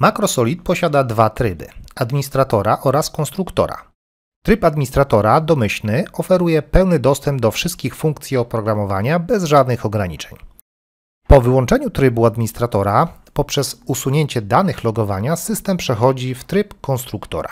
Makrosolid posiada dwa tryby: administratora oraz konstruktora. Tryb administratora domyślny oferuje pełny dostęp do wszystkich funkcji oprogramowania bez żadnych ograniczeń. Po wyłączeniu trybu administratora poprzez usunięcie danych logowania system przechodzi w tryb konstruktora.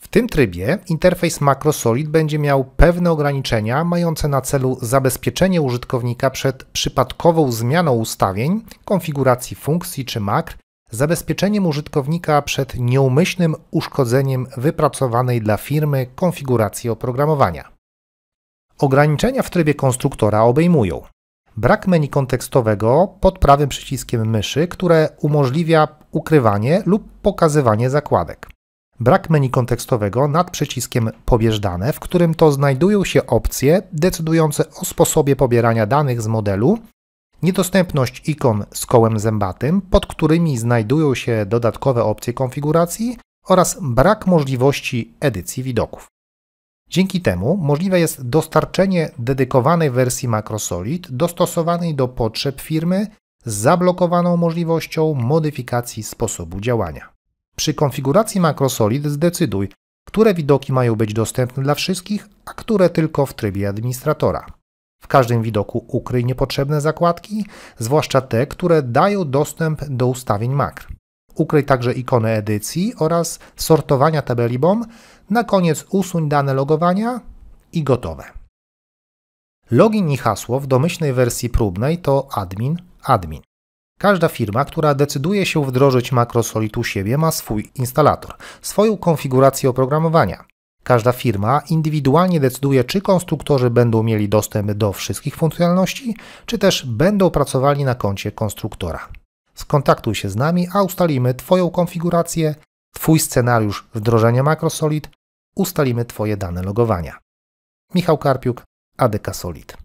W tym trybie interfejs MacroSolid będzie miał pewne ograniczenia mające na celu zabezpieczenie użytkownika przed przypadkową zmianą ustawień, konfiguracji funkcji czy makr zabezpieczeniem użytkownika przed nieumyślnym uszkodzeniem wypracowanej dla firmy konfiguracji oprogramowania. Ograniczenia w trybie konstruktora obejmują brak menu kontekstowego pod prawym przyciskiem myszy, które umożliwia ukrywanie lub pokazywanie zakładek. Brak menu kontekstowego nad przyciskiem Pobierz dane, w którym to znajdują się opcje decydujące o sposobie pobierania danych z modelu Niedostępność ikon z kołem zębatym, pod którymi znajdują się dodatkowe opcje konfiguracji oraz brak możliwości edycji widoków. Dzięki temu możliwe jest dostarczenie dedykowanej wersji Macrosolid dostosowanej do potrzeb firmy z zablokowaną możliwością modyfikacji sposobu działania. Przy konfiguracji Macrosolid zdecyduj, które widoki mają być dostępne dla wszystkich, a które tylko w trybie administratora. W każdym widoku ukryj niepotrzebne zakładki, zwłaszcza te, które dają dostęp do ustawień makr. Ukryj także ikonę edycji oraz sortowania tabeli BOM. Na koniec usuń dane logowania i gotowe. Login i hasło w domyślnej wersji próbnej to admin, admin. Każda firma, która decyduje się wdrożyć makrosolit u siebie, ma swój instalator, swoją konfigurację oprogramowania. Każda firma indywidualnie decyduje, czy konstruktorzy będą mieli dostęp do wszystkich funkcjonalności, czy też będą pracowali na koncie konstruktora. Skontaktuj się z nami, a ustalimy Twoją konfigurację, Twój scenariusz wdrożenia MacroSolid, ustalimy Twoje dane logowania. Michał Karpiuk, ADK Solid.